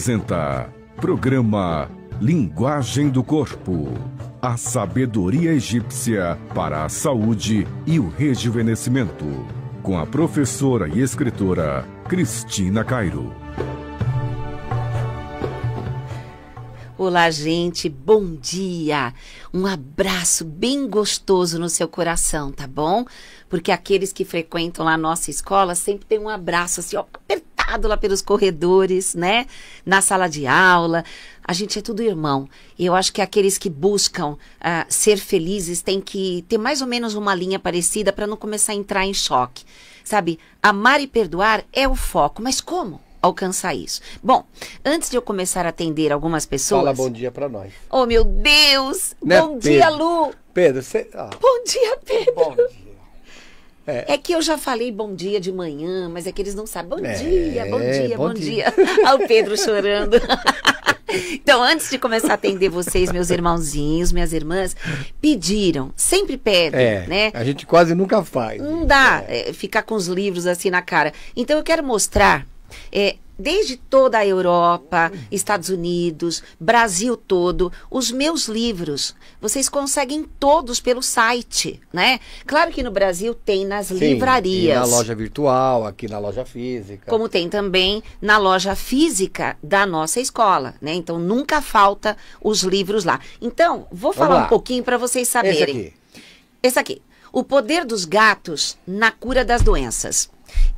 apresenta programa Linguagem do Corpo. A sabedoria egípcia para a saúde e o rejuvenescimento. Com a professora e escritora Cristina Cairo. Olá, gente, bom dia! Um abraço bem gostoso no seu coração, tá bom? Porque aqueles que frequentam lá a nossa escola sempre tem um abraço assim, ó, apertado abraçado lá pelos corredores, né? Na sala de aula. A gente é tudo irmão. E eu acho que aqueles que buscam uh, ser felizes têm que ter mais ou menos uma linha parecida para não começar a entrar em choque. Sabe? Amar e perdoar é o foco, mas como? alcançar isso. Bom, antes de eu começar a atender algumas pessoas. Fala bom dia para nós. Oh, meu Deus! Né, bom Pedro? dia, Lu! Pedro, você. Ah. Bom dia, Pedro! Bom dia. É. é. que eu já falei bom dia de manhã, mas é que eles não sabem. Bom é, dia, bom dia, bom, bom dia. dia. Olha o Pedro chorando. então, antes de começar a atender vocês, meus irmãozinhos, minhas irmãs, pediram, sempre pedem, é, né? A gente quase nunca faz. Não dá é. É, ficar com os livros assim na cara. Então, eu quero mostrar é, desde toda a Europa, Estados Unidos, Brasil todo, os meus livros. Vocês conseguem todos pelo site, né? Claro que no Brasil tem nas Sim, livrarias. na loja virtual, aqui na loja física. Como tem também na loja física da nossa escola, né? Então nunca falta os livros lá. Então, vou falar um pouquinho para vocês saberem. Esse aqui. Esse aqui. O poder dos gatos na cura das doenças.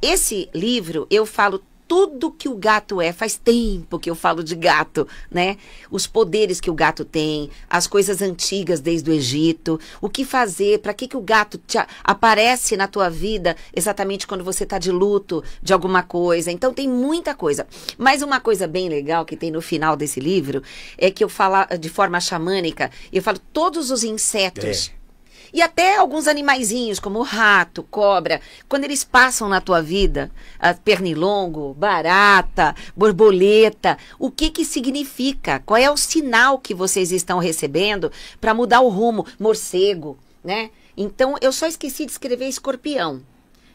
Esse livro eu falo tudo que o gato é. Faz tempo que eu falo de gato, né? Os poderes que o gato tem, as coisas antigas desde o Egito, o que fazer, para que, que o gato aparece na tua vida exatamente quando você está de luto de alguma coisa. Então tem muita coisa. Mas uma coisa bem legal que tem no final desse livro é que eu falo de forma xamânica, eu falo todos os insetos. É e até alguns animaizinhos, como rato, cobra, quando eles passam na tua vida, pernilongo, barata, borboleta, o que que significa? Qual é o sinal que vocês estão recebendo para mudar o rumo? Morcego, né? Então, eu só esqueci de escrever escorpião.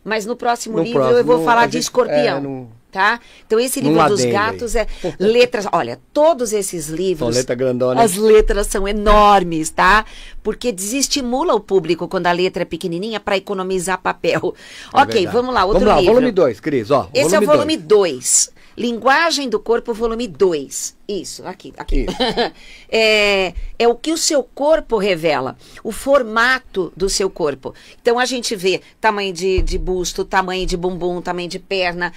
Mas no próximo no livro próximo, eu vou falar de é, escorpião. É, no tá? Então esse livro dos gatos é letras. Olha, todos esses livros. letra grandona. As letras são enormes, tá? Porque desestimula o público quando a letra é pequenininha para economizar papel. É ok, verdade. vamos lá, outro vamos lá, livro. Volume 2, Cris, ó. Esse é o volume 2. Linguagem do Corpo, volume 2. Isso, aqui. aqui. Isso. é, é o que o seu corpo revela, o formato do seu corpo. Então a gente vê tamanho de, de busto, tamanho de bumbum, tamanho de perna.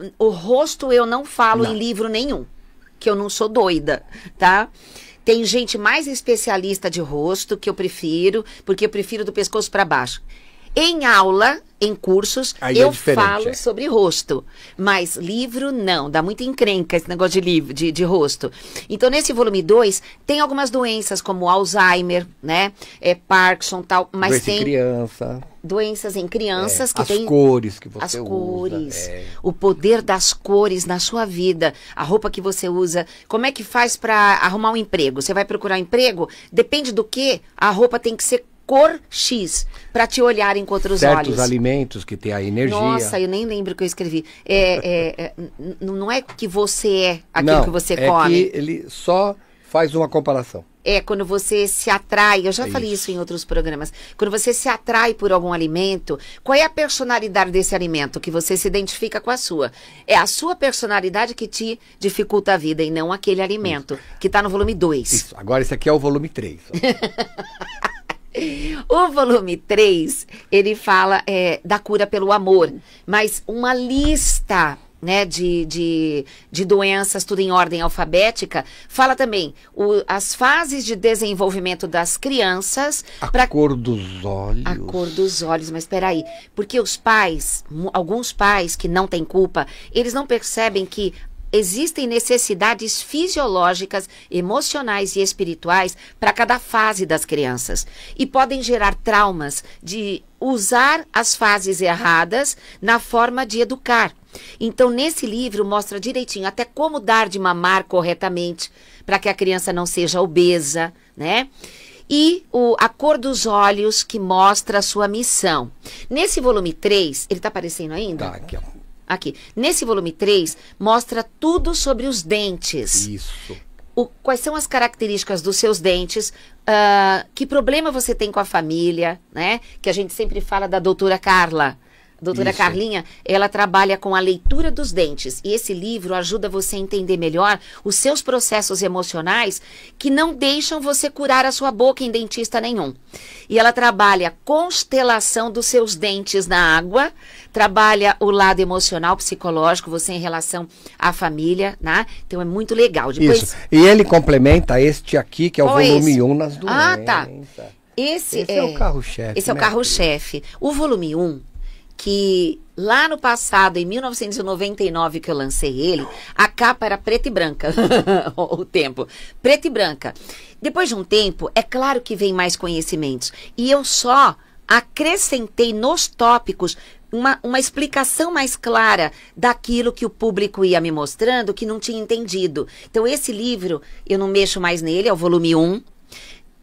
Uh, o rosto eu não falo não. em livro nenhum, que eu não sou doida, tá? Tem gente mais especialista de rosto que eu prefiro, porque eu prefiro do pescoço para baixo. Em aula, em cursos, Aí é eu é falo é. sobre rosto. Mas livro, não. Dá muita encrenca esse negócio de livro, de, de rosto. Então, nesse volume 2, tem algumas doenças, como Alzheimer, né? É, Parkinson tal. Mas Doença tem. criança. Doenças em crianças é, que as tem. As cores que você as usa. As cores. É. O poder das cores na sua vida. A roupa que você usa. Como é que faz para arrumar um emprego? Você vai procurar um emprego? Depende do que, a roupa tem que ser cor X para te olhar em outros Certos olhos. Certos alimentos que tem a energia. Nossa, eu nem lembro o que eu escrevi. É, é, é, não é que você é aquilo não, que você é come. Que ele só faz uma comparação. É, quando você se atrai, eu já é falei isso. isso em outros programas. Quando você se atrai por algum alimento, qual é a personalidade desse alimento que você se identifica com a sua? É a sua personalidade que te dificulta a vida e não aquele alimento isso. que está no volume 2. Isso. Agora, esse aqui é o volume 3. O volume 3, ele fala é, da cura pelo amor, mas uma lista né, de, de, de doenças, tudo em ordem alfabética, fala também o, as fases de desenvolvimento das crianças. A pra... cor dos olhos. A cor dos olhos, mas peraí. Porque os pais, alguns pais que não têm culpa, eles não percebem que existem necessidades fisiológicas, emocionais e espirituais para cada fase das crianças e podem gerar traumas de usar as fases erradas na forma de educar. Então, nesse livro mostra direitinho até como dar de mamar corretamente para que a criança não seja obesa, né? e o A Cor dos Olhos, que mostra a sua missão. Nesse volume 3, ele está aparecendo ainda? Tá, aqui, ó. Aqui. Nesse volume 3, mostra tudo sobre os dentes. Isso. O, quais são as características dos seus dentes, uh, que problema você tem com a família, né? Que a gente sempre fala da doutora Carla doutora Isso. Carlinha, ela trabalha com a leitura dos dentes. E esse livro ajuda você a entender melhor os seus processos emocionais que não deixam você curar a sua boca em dentista nenhum. E ela trabalha constelação dos seus dentes na água, trabalha o lado emocional, psicológico, você em relação à família, né? Então é muito legal. Depois... Isso. E ele complementa este aqui, que é o Qual é volume 1 é um nas duas. Ah, tá. Esse, esse é, é, o carro-chefe. Esse é o né? carro-chefe. O volume 1, um, que lá no passado, em 1999 que eu lancei ele, a capa era preta e branca. o tempo. Preta e branca. Depois de um tempo, é claro que vem mais conhecimentos. E eu só acrescentei nos tópicos uma, uma explicação mais clara daquilo que o público ia me mostrando que não tinha entendido. Então, esse livro, eu não mexo mais nele, é o volume 1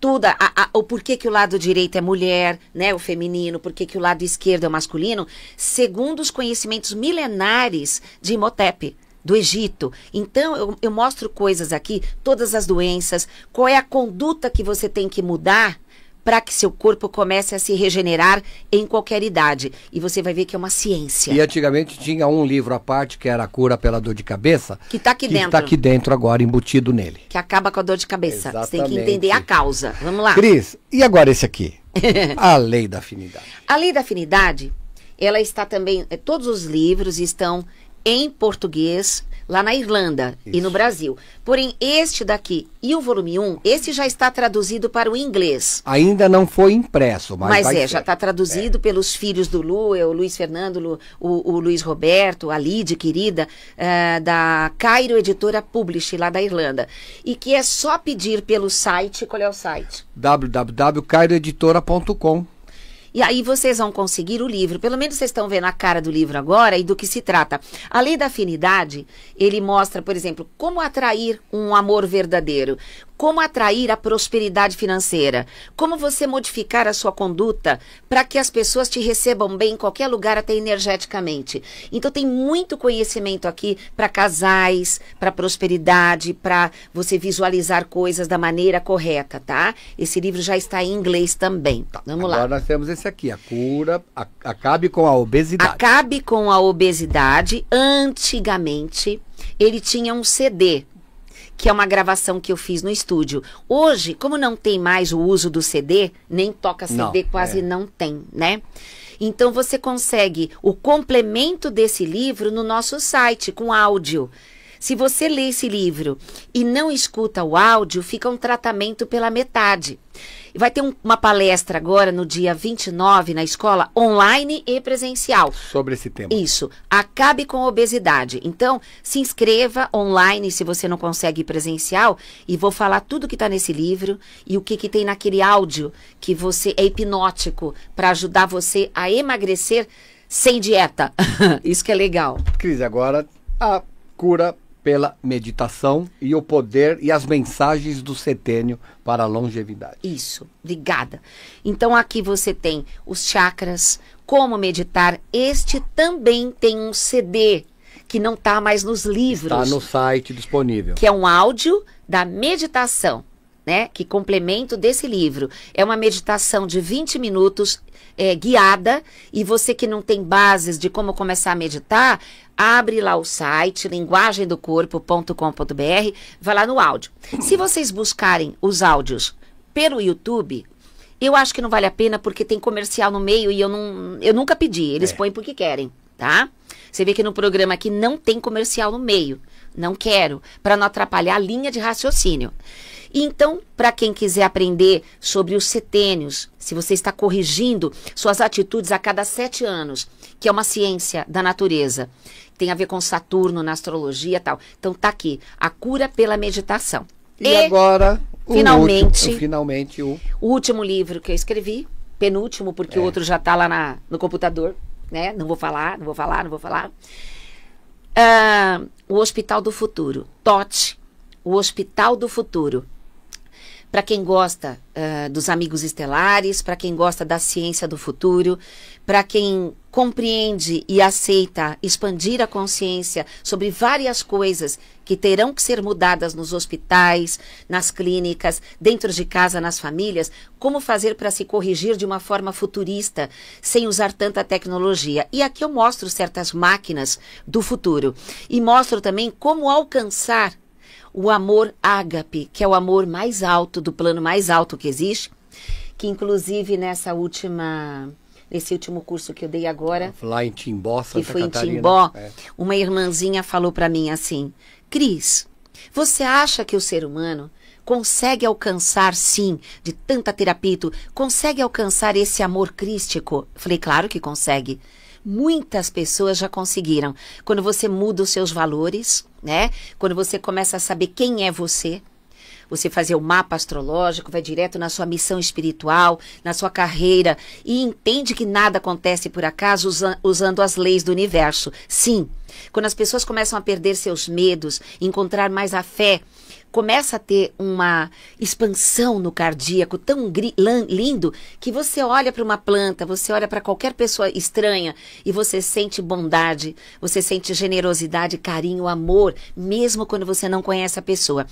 tudo, a, a, o porquê que o lado direito é mulher, né, o feminino, porquê que o lado esquerdo é o masculino, segundo os conhecimentos milenares de Imhotep do Egito. Então, eu, eu, mostro coisas aqui, todas as doenças, qual é a conduta que você tem que mudar para que seu corpo comece a se regenerar em qualquer idade. E você vai ver que é uma ciência. E antigamente tinha um livro à parte que era a cura pela dor de cabeça. Que está aqui que tá dentro. Que está aqui dentro agora, embutido nele. Que acaba com a dor de cabeça. Exatamente. Você tem que entender a causa. Vamos lá. Cris, e agora esse aqui? a lei da afinidade. A lei da afinidade, ela está também. Eh, todos os livros estão em português lá na Irlanda Isso. e no Brasil. Porém, este daqui e o volume 1, esse já está traduzido para o inglês. Ainda não foi impresso, mas. Mas é, ser. já está traduzido é. pelos filhos do Lu, é o Luiz Fernando, o, o, Luiz Roberto, a Lid, querida, eh, da Cairo Editora Publish, lá da Irlanda. E que é só pedir pelo site. Qual é o site? www.cairoeditora.com e aí vocês vão conseguir o livro. Pelo menos vocês estão vendo a cara do livro agora e do que se trata. A lei da afinidade, ele mostra, por exemplo, como atrair um amor verdadeiro, como atrair a prosperidade financeira, como você modificar a sua conduta para que as pessoas te recebam bem em qualquer lugar, até energeticamente. Então tem muito conhecimento aqui para casais, para prosperidade, para você visualizar coisas da maneira correta, tá? Esse livro já está em inglês também. Então, vamos Agora lá. Agora nós temos esse disse aqui, a cura a, acabe com a obesidade. Acabe com a obesidade. Antigamente, ele tinha um CD, que é uma gravação que eu fiz no estúdio. Hoje, como não tem mais o uso do CD, nem toca CD, não, quase é. não tem, né? Então você consegue o complemento desse livro no nosso site com áudio. Se você lê esse livro e não escuta o áudio, fica um tratamento pela metade. Vai ter um, uma palestra agora no dia 29 na escola, online e presencial. Sobre esse tema. Isso. Acabe com a obesidade. Então, se inscreva online se você não consegue presencial e vou falar tudo que está nesse livro e o que, que tem naquele áudio que você é hipnótico para ajudar você a emagrecer sem dieta. Isso que é legal. Cris, agora a cura pela meditação e o poder e as mensagens do setênio para a longevidade. Isso, obrigada. Então aqui você tem os chakras, como meditar. Este também tem um CD que não está mais nos livros. Está no site disponível. Que é um áudio da meditação né, que complemento desse livro. É uma meditação de 20 minutos é, guiada e você que não tem bases de como começar a meditar, abre lá o site linguagemdocorpo.com.br, vai lá no áudio. Se vocês buscarem os áudios pelo YouTube, eu acho que não vale a pena porque tem comercial no meio e eu, não, eu nunca pedi, eles é. põem porque querem, tá? Você vê que no programa aqui não tem comercial no meio. Não quero, para não atrapalhar a linha de raciocínio então, para quem quiser aprender sobre os setênios, se você está corrigindo suas atitudes a cada sete anos, que é uma ciência da natureza, tem a ver com Saturno na astrologia e tal. Então tá aqui, a cura pela meditação. E, e agora, o finalmente, último, finalmente o... o... último livro que eu escrevi, penúltimo, porque é. o outro já está lá na, no computador, né? Não vou falar, não vou falar, não vou falar. Uh, o Hospital do Futuro. Tote, o Hospital do Futuro para quem gosta uh, dos amigos estelares, para quem gosta da ciência do futuro, para quem compreende e aceita expandir a consciência sobre várias coisas que terão que ser mudadas nos hospitais, nas clínicas, dentro de casa, nas famílias, como fazer para se corrigir de uma forma futurista, sem usar tanta tecnologia. E aqui eu mostro certas máquinas do futuro e mostro também como alcançar o amor ágape, que é o amor mais alto, do plano mais alto que existe, que inclusive nessa última nesse último curso que eu dei agora, lá em Timbó, Santa que foi Catarina. em Timbó, é. uma irmãzinha falou para mim assim: "Cris, você acha que o ser humano consegue alcançar, sim, de tanta terapia, consegue alcançar esse amor crístico?" falei: "Claro que consegue." muitas pessoas já conseguiram. Quando você muda os seus valores, né? Quando você começa a saber quem é você, você fazer o mapa astrológico, vai direto na sua missão espiritual, na sua carreira e entende que nada acontece por acaso usa, usando as leis do universo. Sim, quando as pessoas começam a perder seus medos, encontrar mais a fé começa a ter uma expansão no cardíaco tão lindo que você olha para uma planta, você olha para qualquer pessoa estranha e você sente bondade, você sente generosidade, carinho, amor, mesmo quando você não conhece a pessoa.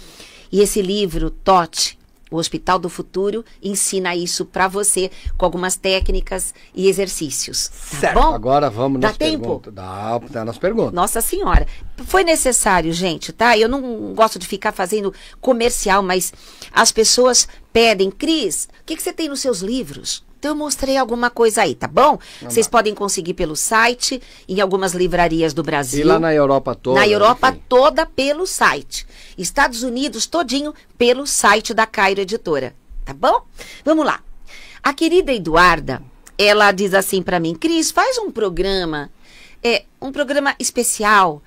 E esse livro, Tote, o Hospital do Futuro ensina isso para você com algumas técnicas e exercícios. Tá certo. Bom? Agora vamos Dá nas tempo? perguntas. Dá, dá nas perguntas. Nossa Senhora. Foi necessário, gente, tá? Eu não gosto de ficar fazendo comercial, mas as pessoas pedem, Cris, o que, que você tem nos seus livros? Então eu mostrei alguma coisa aí, tá bom? Vocês podem conseguir pelo site, em algumas livrarias do Brasil. E lá na Europa toda. Na Europa enfim. toda pelo site. Estados Unidos todinho pelo site da Cairo Editora, tá bom? Vamos lá. A querida Eduarda, ela diz assim para mim, Cris, faz um programa, é um programa especial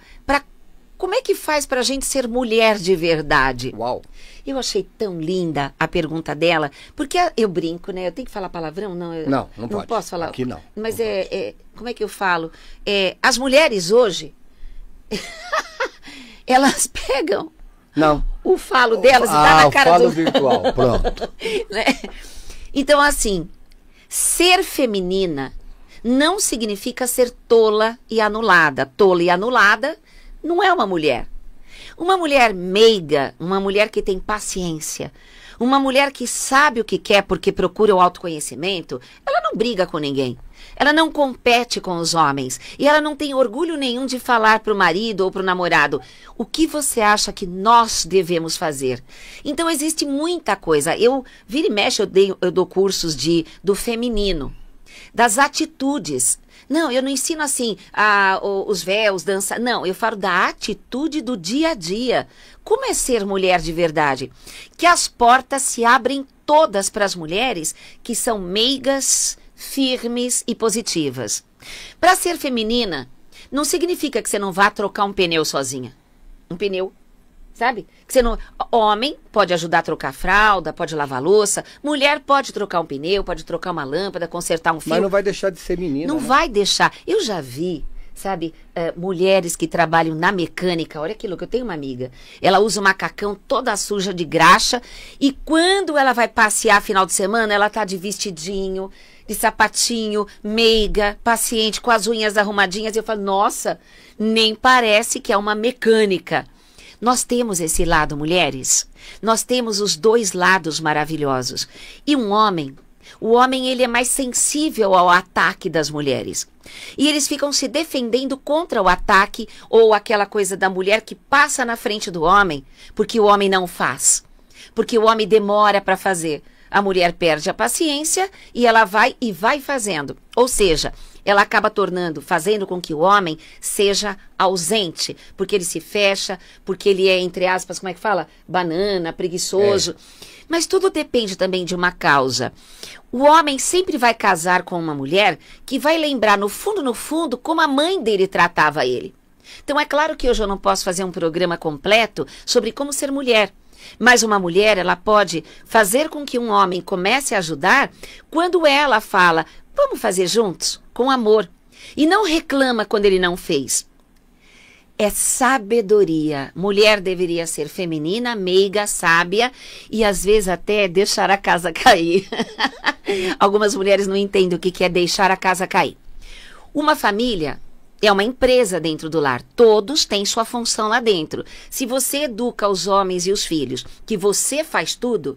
como é que faz para a gente ser mulher de verdade? Uau! Eu achei tão linda a pergunta dela, porque eu brinco, né? Eu tenho que falar palavrão? Não, eu, não, não, não pode. posso falar. Aqui não. Mas não é, é, Como é que eu falo? É, as mulheres hoje. elas pegam. Não. O falo delas ah, e dá ah, na cara o falo do... virtual, pronto. né? Então, assim, ser feminina não significa ser tola e anulada. Tola e anulada não é uma mulher. Uma mulher meiga, uma mulher que tem paciência, uma mulher que sabe o que quer porque procura o autoconhecimento, ela não briga com ninguém. Ela não compete com os homens e ela não tem orgulho nenhum de falar para o marido ou para o namorado o que você acha que nós devemos fazer. Então existe muita coisa. Eu vira e mexe, eu, dei, eu dou cursos de do feminino, das atitudes. Não, eu não ensino assim a, os véus, dança. Não, eu falo da atitude do dia a dia. Como é ser mulher de verdade? Que as portas se abrem todas para as mulheres que são meigas, firmes e positivas. Para ser feminina, não significa que você não vá trocar um pneu sozinha. Um pneu sabe? Que você não... Homem pode ajudar a trocar a fralda, pode lavar louça. Mulher pode trocar um pneu, pode trocar uma lâmpada, consertar um fio. Mas não vai deixar de ser menina. Não né? vai deixar. Eu já vi sabe, uh, mulheres que trabalham na mecânica. Olha aquilo que eu tenho uma amiga. Ela usa o um macacão toda suja de graxa e quando ela vai passear final de semana, ela tá de vestidinho, de sapatinho, meiga, paciente, com as unhas arrumadinhas. E eu falo, nossa, nem parece que é uma mecânica. Nós temos esse lado, mulheres. Nós temos os dois lados maravilhosos. E um homem, o homem ele é mais sensível ao ataque das mulheres. E eles ficam se defendendo contra o ataque ou aquela coisa da mulher que passa na frente do homem, porque o homem não faz. Porque o homem demora para fazer. A mulher perde a paciência e ela vai e vai fazendo. Ou seja, ela acaba tornando, fazendo com que o homem seja ausente, porque ele se fecha, porque ele é, entre aspas, como é que fala? Banana, preguiçoso. É. Mas tudo depende também de uma causa. O homem sempre vai casar com uma mulher que vai lembrar, no fundo, no fundo, como a mãe dele tratava ele. Então, é claro que hoje eu não posso fazer um programa completo sobre como ser mulher. Mas uma mulher, ela pode fazer com que um homem comece a ajudar quando ela fala: Vamos fazer juntos, com amor. E não reclama quando ele não fez. É sabedoria. Mulher deveria ser feminina, meiga, sábia e às vezes até deixar a casa cair. Algumas mulheres não entendem o que é deixar a casa cair. Uma família é uma empresa dentro do lar. Todos têm sua função lá dentro. Se você educa os homens e os filhos que você faz tudo,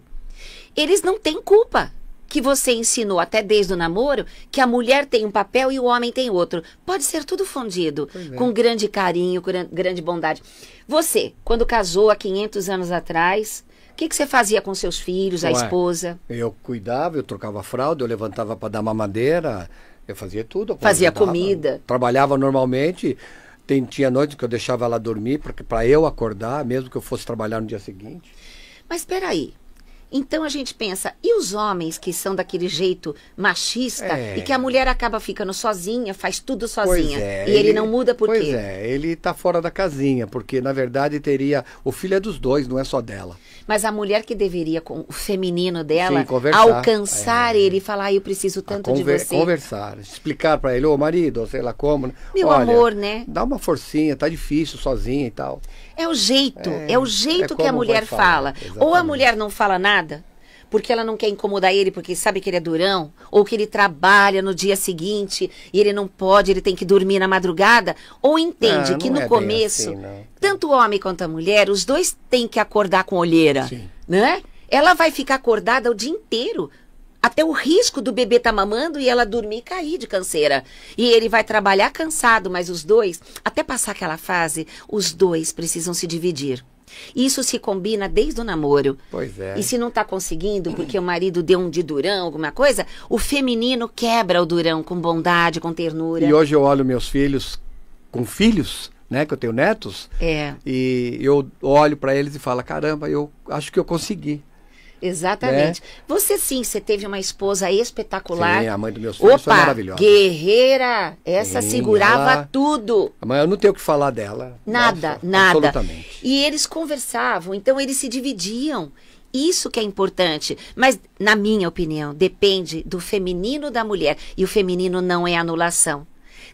eles não têm culpa que você ensinou até desde o namoro que a mulher tem um papel e o homem tem outro. Pode ser tudo fundido, é. com grande carinho, com grande bondade. Você, quando casou há 500 anos atrás, o que, que você fazia com seus filhos, Ué, a esposa? Eu cuidava, eu trocava fralda, eu levantava para dar mamadeira, eu fazia tudo. Eu fazia comida. Trabalhava normalmente. Tem, tinha noite que eu deixava ela dormir para eu acordar, mesmo que eu fosse trabalhar no dia seguinte. Mas espera aí, então a gente pensa, e os homens que são daquele jeito machista é. e que a mulher acaba ficando sozinha, faz tudo sozinha. É, e ele, ele, não muda por pois quê? Pois é, ele está fora da casinha, porque na verdade teria. O filho é dos dois, não é só dela. Mas a mulher que deveria, com o feminino dela, Sim, alcançar é. ele e falar, ah, eu preciso tanto de você. Conversar, explicar para ele, ô marido, sei lá como. Meu Olha, amor, né? Dá uma forcinha, tá difícil sozinha e tal. É o jeito, é, é o jeito é que a mulher fala. Ou a mulher não fala nada, porque ela não quer incomodar ele, porque sabe que ele é durão, ou que ele trabalha no dia seguinte e ele não pode, ele tem que dormir na madrugada, ou entende não, ah, que não no é começo, assim, tanto o homem quanto a mulher, os dois têm que acordar com olheira, Sim. né? Ela vai ficar acordada o dia inteiro, até o risco do bebê tá mamando e ela dormir e cair de canseira. E ele vai trabalhar cansado, mas os dois, até passar aquela fase, os dois precisam se dividir. Isso se combina desde o namoro. Pois é. E se não tá conseguindo, porque o marido deu um de durão, alguma coisa, o feminino quebra o durão com bondade, com ternura. E hoje eu olho meus filhos com filhos, né, que eu tenho netos, é. e eu olho para eles e falo, caramba, eu acho que eu consegui. Exatamente. Né? Você sim, você teve uma esposa espetacular. Sim, a mãe dos meus filhos Opa, foi maravilhosa. Guerreira, essa sim, segurava ela... tudo. Mas eu não tenho o que falar dela. Nada, Nossa, nada. Absolutamente. E eles conversavam, então eles se dividiam. Isso que é importante. Mas, na minha opinião, depende do feminino da mulher. E o feminino não é anulação.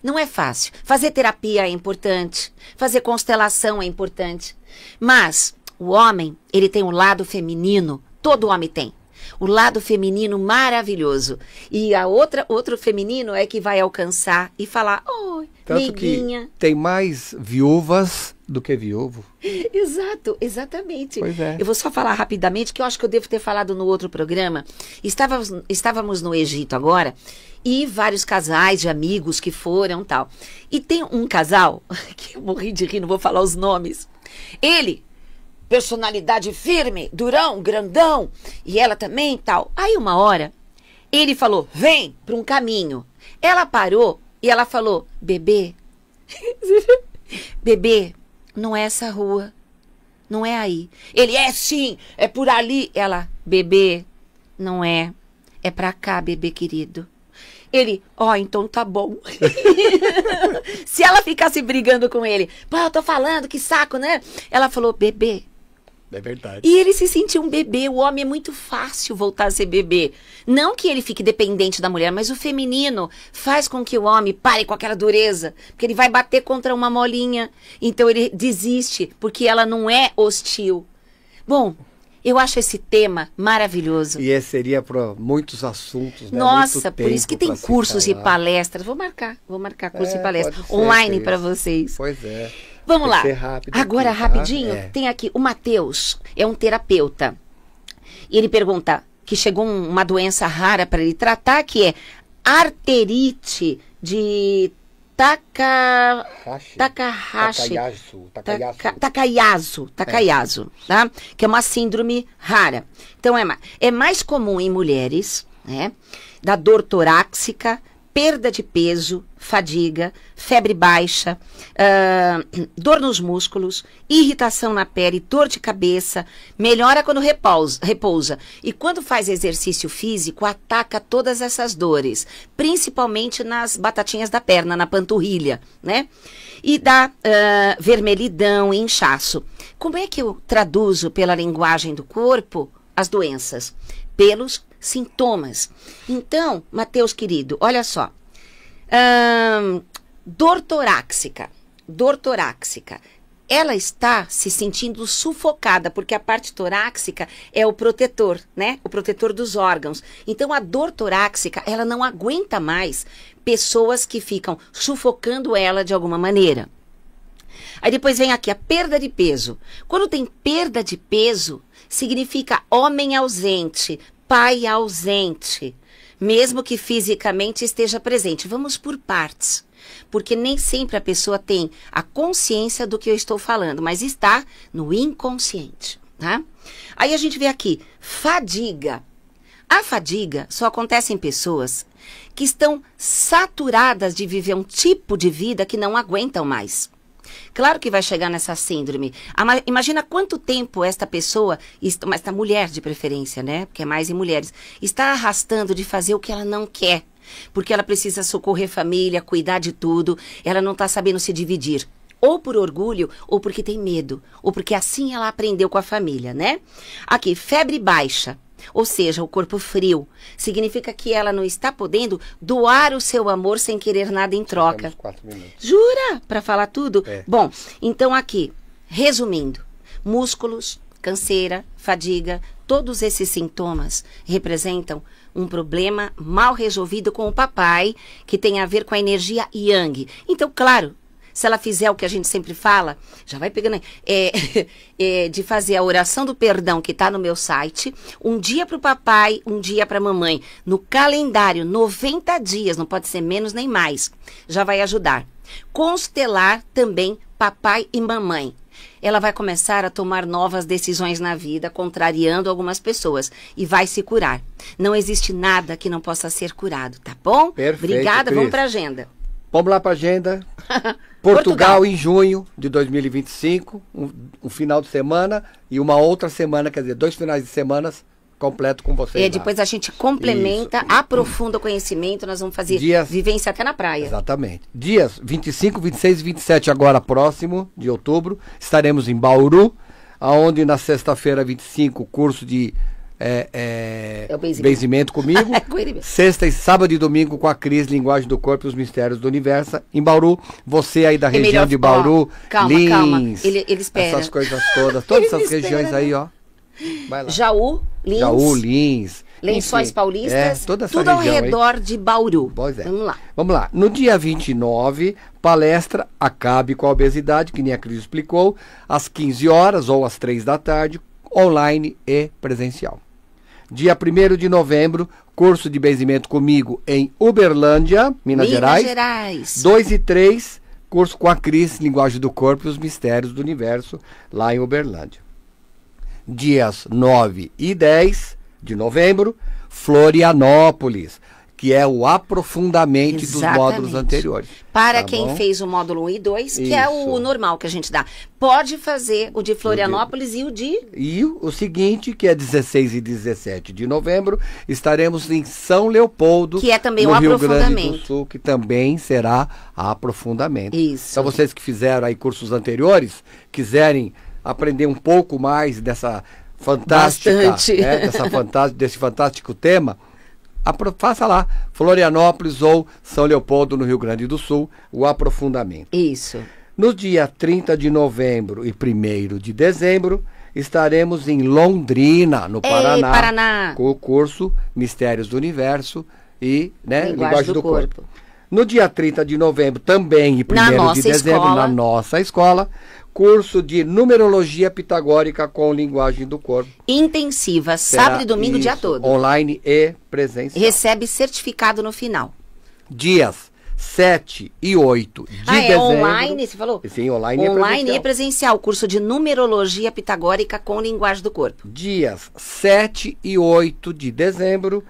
Não é fácil. Fazer terapia é importante. Fazer constelação é importante. Mas o homem, ele tem um lado feminino todo homem tem. O lado feminino maravilhoso. E a outra, outro feminino é que vai alcançar e falar: "Oi, amiguinha. tem mais viúvas do que viúvo. Exato, exatamente. Pois é. Eu vou só falar rapidamente que eu acho que eu devo ter falado no outro programa. Estávamos, estávamos no Egito agora e vários casais de amigos que foram tal. E tem um casal que eu morri de rir, não vou falar os nomes. Ele personalidade firme, durão, grandão, e ela também tal. Aí uma hora, ele falou: "Vem para um caminho". Ela parou e ela falou: "Bebê, bebê, não é essa rua. Não é aí". Ele é sim, é por ali. Ela: "Bebê, não é. É para cá, bebê querido". Ele, ó, oh, então tá bom. Se ela ficasse brigando com ele, pô, eu tô falando, que saco, né? Ela falou, bebê, é verdade. E ele se sentiu um bebê. O homem é muito fácil voltar a ser bebê. Não que ele fique dependente da mulher, mas o feminino faz com que o homem pare com aquela dureza. Porque ele vai bater contra uma molinha. Então ele desiste, porque ela não é hostil. Bom, eu acho esse tema maravilhoso. E esse seria para muitos assuntos. Né? Nossa, Muito por isso que tem cursos e palestras. Vou marcar, vou marcar curso é, e palestra online para vocês. Pois é. Vamos lá. Rápido Agora, aqui, tá? rapidinho, é. tem aqui o Matheus, é um terapeuta. E ele pergunta que chegou uma doença rara para ele tratar, que é arterite de Taka... Takahashi. Takayasu. Takayasu. takayasu. é. tá? Que é uma síndrome rara. Então, é, é mais comum em mulheres, né? Da dor torácica, perda de peso, fadiga, febre baixa, uh, dor nos músculos, irritação na pele, dor de cabeça, melhora quando repousa, repousa. E quando faz exercício físico, ataca todas essas dores, principalmente nas batatinhas da perna, na panturrilha, né? E dá uh, vermelhidão, inchaço. Como é que eu traduzo pela linguagem do corpo as doenças? Pelos sintomas. Então, Mateus querido, olha só. Hum, dor torácica. Dor torácica ela está se sentindo sufocada, porque a parte torácica é o protetor, né? O protetor dos órgãos. Então a dor torácica, ela não aguenta mais pessoas que ficam sufocando ela de alguma maneira. Aí depois vem aqui a perda de peso. Quando tem perda de peso, significa homem ausente, pai ausente, mesmo que fisicamente esteja presente. Vamos por partes. Porque nem sempre a pessoa tem a consciência do que eu estou falando, mas está no inconsciente, tá? Aí a gente vê aqui, fadiga. A fadiga só acontece em pessoas que estão saturadas de viver um tipo de vida que não aguentam mais. Claro que vai chegar nessa síndrome. Imagina quanto tempo esta pessoa, esta mulher de preferência, né? Porque é mais em mulheres, está arrastando de fazer o que ela não quer. Porque ela precisa socorrer família, cuidar de tudo, ela não está sabendo se dividir ou por orgulho, ou porque tem medo, ou porque assim ela aprendeu com a família, né? Aqui, febre baixa. Ou seja, o corpo frio significa que ela não está podendo doar o seu amor sem querer nada em troca. Jura? Para falar tudo? É. Bom, então aqui, resumindo: músculos, canseira, fadiga, todos esses sintomas representam um problema mal resolvido com o papai, que tem a ver com a energia yang. Então, claro, se ela fizer o que a gente sempre fala, já vai pegando aí, é, é, de fazer a oração do perdão que está no meu site, um dia para o papai, um dia para a mamãe, no calendário, 90 dias, não pode ser menos nem mais, já vai ajudar. Constelar também papai e mamãe. Ela vai começar a tomar novas decisões na vida, contrariando algumas pessoas, e vai se curar. Não existe nada que não possa ser curado, tá bom? Perfeito, Obrigada, Cris. vamos para agenda. Vamos lá para agenda. Portugal, Portugal, em junho de 2025, um, um final de semana e uma outra semana, quer dizer, dois finais de semana completo com vocês. E depois a gente complementa, Isso. aprofunda o conhecimento, nós vamos fazer Dias, vivência até na praia. Exatamente. Dias 25, 26 e 27 agora próximo de outubro, estaremos em Bauru, aonde na sexta-feira 25 curso de é, é, é o benzimento, benzimento comigo. É Sexta e sábado e domingo com a Cris, Linguagem do Corpo e os Mistérios do Universo. Em Bauru, você aí da é região de Bauru, ó, calma, Lins, calma. Ele, ele espera. essas coisas todas, todas ele essas regiões espera. Né? aí, ó. Vai lá. Jaú, Lins. Jaú, Lins. Lençóis enfim, Paulistas, é, toda essa tudo ao redor aí. de Bauru. Pois é. Vamos lá. Vamos lá. No dia 29, palestra Acabe com a Obesidade, que nem a Cris explicou, às 15 horas ou às 3 da tarde, online e presencial. Dia 1 de novembro, curso de benzimento comigo em Uberlândia, Minas, Minas Gerais. Gerais. 2 e 3, curso com a Cris, Linguagem do Corpo e os Mistérios do Universo, lá em Uberlândia. Dias 9 e 10 de novembro, Florianópolis que é o aprofundamento Exatamente. dos módulos anteriores. Para tá quem bom? fez o módulo 1 e 2, que Isso. é o normal que a gente dá, pode fazer o de Florianópolis e o de. E o seguinte, que é 16 e 17 de novembro, estaremos em São Leopoldo. Que é também no o Rio do Sul, que também será aprofundamento. Isso. Então, vocês que fizeram aí cursos anteriores, quiserem aprender um pouco mais dessa fantástica. Né, dessa fantástica, desse fantástico tema faça lá, Florianópolis ou São Leopoldo, no Rio Grande do Sul, o aprofundamento. Isso. No dia 30 de novembro e 1 de dezembro, estaremos em Londrina, no Paraná, Ei, Paraná, com o curso Mistérios do Universo e né, Linguagem, Linguagem do, do corpo. corpo. No dia 30 de novembro também e 1 de dezembro, escola. na nossa escola, curso de numerologia pitagórica com linguagem do corpo. Intensiva, sábado e domingo, isso, dia todo. Online e presencial. Recebe certificado no final. Dias 7 e 8 de ah, é dezembro. online, você falou? Sim, online, online e presencial. e presencial. Curso de numerologia pitagórica com linguagem do corpo. Dias 7 e 8 de dezembro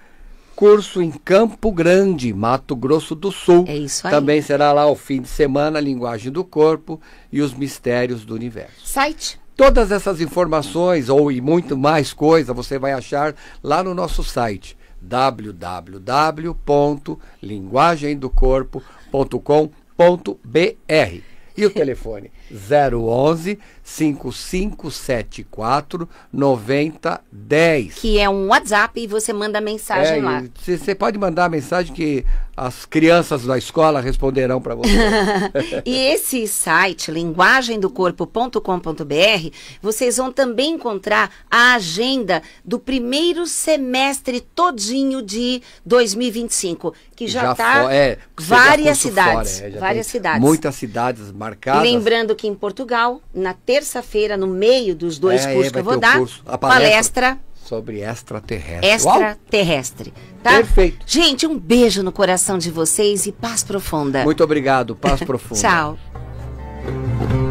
curso em Campo Grande, Mato Grosso do Sul. É isso aí. Também será lá o fim de semana, Linguagem do Corpo e os Mistérios do Universo. Site? Todas essas informações ou e muito mais coisa você vai achar lá no nosso site www.linguagemdocorpo.com.br e o telefone 011 5574 9010. Que é um WhatsApp e você manda mensagem é, lá. Você pode mandar a mensagem que as crianças da escola responderão para você. e esse site, linguagemdocorpo.com.br, vocês vão também encontrar a agenda do primeiro semestre todinho de 2025, que já está é, várias tá cidades. Fora, é, várias cidades. Muitas cidades marcadas. Lembrando Lembrando que em Portugal, na terça-feira, no meio dos dois é, cursos que eu vou dar, curso, palestra, palestra sobre extraterrestre. Extraterrestre. Tá? Perfeito. Gente, um beijo no coração de vocês e paz profunda. Muito obrigado, paz profunda. Tchau.